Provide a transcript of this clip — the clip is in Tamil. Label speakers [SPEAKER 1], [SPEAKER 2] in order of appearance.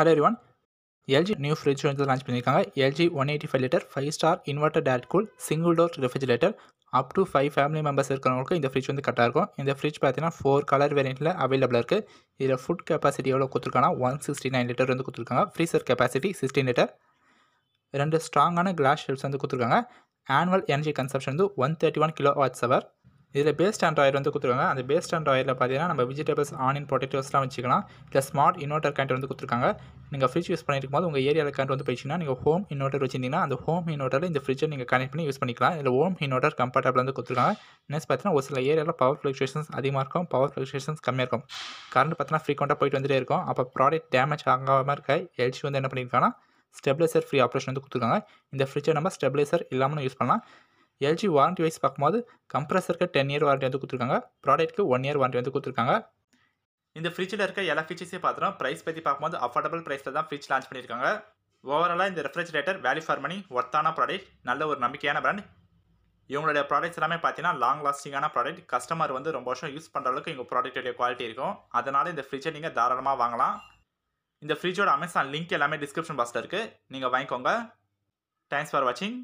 [SPEAKER 1] hello one LG new fridge வந்து லான்ச் பண்ணியிருக்காங்க LG one eighty five litre five star inverter டேட் cool single door refrigerator up to five family members இருக்கிறவங்களுக்கு இந்த ஃப்ரிட்ஜ் வந்து கரெக்டாக இருக்கும் இந்த ஃப்ரிட்ஜ் பார்த்தீங்கன்னா ஃபோர் கலர் வேரியண்ட்டில் அவைலபிள் இருக்குது இதில் ஃபுட் கெப்பாசிட்டி எவ்வளோ கொடுத்துருக்காங்கன்னா ஒன் சிக்ஸ்டி நைன் லிட்டர் வந்து கொடுத்துருக்காங்க ஃப்ரீசர் கெப்பாசிட்டி சிக்ஸ்டீன் லிட்டர் ரெண்டு ஸ்ட்ராங்கான கிளாஸ் ஷெல்ஸ் வந்து கொடுத்துருக்காங்க ஆனுவல் எனர்ஜி கன்சப்ஷன் வந்து one thirty one kilo watts hour இதில் பேஸ்ட் ஆண்ட்ராய்டு வந்து கொடுத்துருக்காங்க அந்த பேஸ்ட் ஆண்ட்ராய்டில் பார்த்தீங்கன்னா நம்ம விஜிடபிள்ஸ் ஆனின் பொட்டேட்டோஸ்லாம் வச்சுக்கலாம் இல்லை ஸ்மார்ட் இன்வெர்டர் கரண்ட் வந்து கொடுத்துருக்காங்க நீங்கள் ஃப்ரிட்ஜ் யூஸ் பண்ணிருக்கும் போது உங்கள் ஏரியாவில் கரண்ட் வந்து போயிடுச்சுன்னா நீங்கள் ஹோம் இன்வெர்டர் வச்சிருந்தீங்கன்னா அந்த ஹோம் இன்வெர்ட்டரில் இந்த ஃப்ரிட்ஜை நீங்கள் கனெக்ட் பண்ணி யூஸ் பண்ணிக்கலாம் இல்லை ஹோம் இன்வெர்டர் கம்ஃபர்டபுள் வந்து கொடுத்துருக்காங்க நெக்ஸ்ட் பார்த்தீங்கன்னா ஒரு சில ஏரியாவில் பவர் ஃப்ளக்ஷுவேஷன்ஸ் அதிகமாக இருக்கும் பவர் ஃப்ளக்ஷுவேஷன்ஸ் கம்மியாக இருக்கும் கரண்ட் பார்த்தீங்கன்னா ஃப்ரீக்வெண்ட்டாக போயிட்டு வந்துட்டே இருக்கும் அப்போ ப்ராடக்ட் டேமேஜ் ஆகாமல் இருக்க எல்ஜி வந்து என்ன பண்ணியிருக்காங்கன்னா ஸ்டெப்லைசர் ஃப்ரீ ஆப்ரேஷன் வந்து கொடுத்துருக்காங்க இந்த ஃப்ரிட்ஜை நம்ம ஸ்டெப்லைசர் இல்லாமல் யூஸ் பண்ணலாம் எல்ஜி வாரண்ட்டி வைஸ் பார்க்கும்போது கம்ப்ரஸருக்கு டென் இயர் வாரண்ட்டி வந்து கொடுத்துருக்காங்க ப்ராடக்ட்க்கு ஒன் இயர் வாரண்ட்டி வந்து கொடுத்துருக்காங்க இந்த ஃப்ரிட்ஜில் இருக்க எல்லா ஃபீச்சர்ஸையும் பார்த்துட்டோம் ப்ரைஸ் பற்றி பார்க்கும்போது அஃபோர்டபுள் ப்ரைஸில் தான் ஃப்ரிட்ஜ் லான்ச் பண்ணியிருக்காங்க ஓவராலாக இந்த ரெஃப்ரிஜரேட்டர் வேல்யூ ஃபார் மணி ஒர்த்தான ப்ராடக்ட் நல்ல ஒரு நம்பிக்கையான ப்ராண்ட் இவங்களுடைய ப்ராடக்ட்ஸ் எல்லாமே பார்த்தீங்கன்னா லாங் லாஸ்டிங்கான ப்ராடக்ட் கஸ்டமர் வந்து ரொம்ப வருஷம் யூஸ் பண்ணுற அளவுக்கு எங்கள் ப்ராடக்ட்டுடைய குவாலிட்டி இருக்கும் அதனால் இந்த ஃப்ரிட்ஜை நீங்கள் தாராளமாக வாங்கலாம் இந்த ஃப்ரிட்ஜோட அமேசான் லிங்க் எல்லாமே டிஸ்கிரிப்ஷன் பாக்ஸில் இருக்குது நீங்கள் வாங்கிக்கோங்க தேங்க்ஸ் ஃபார் வாட்சிங்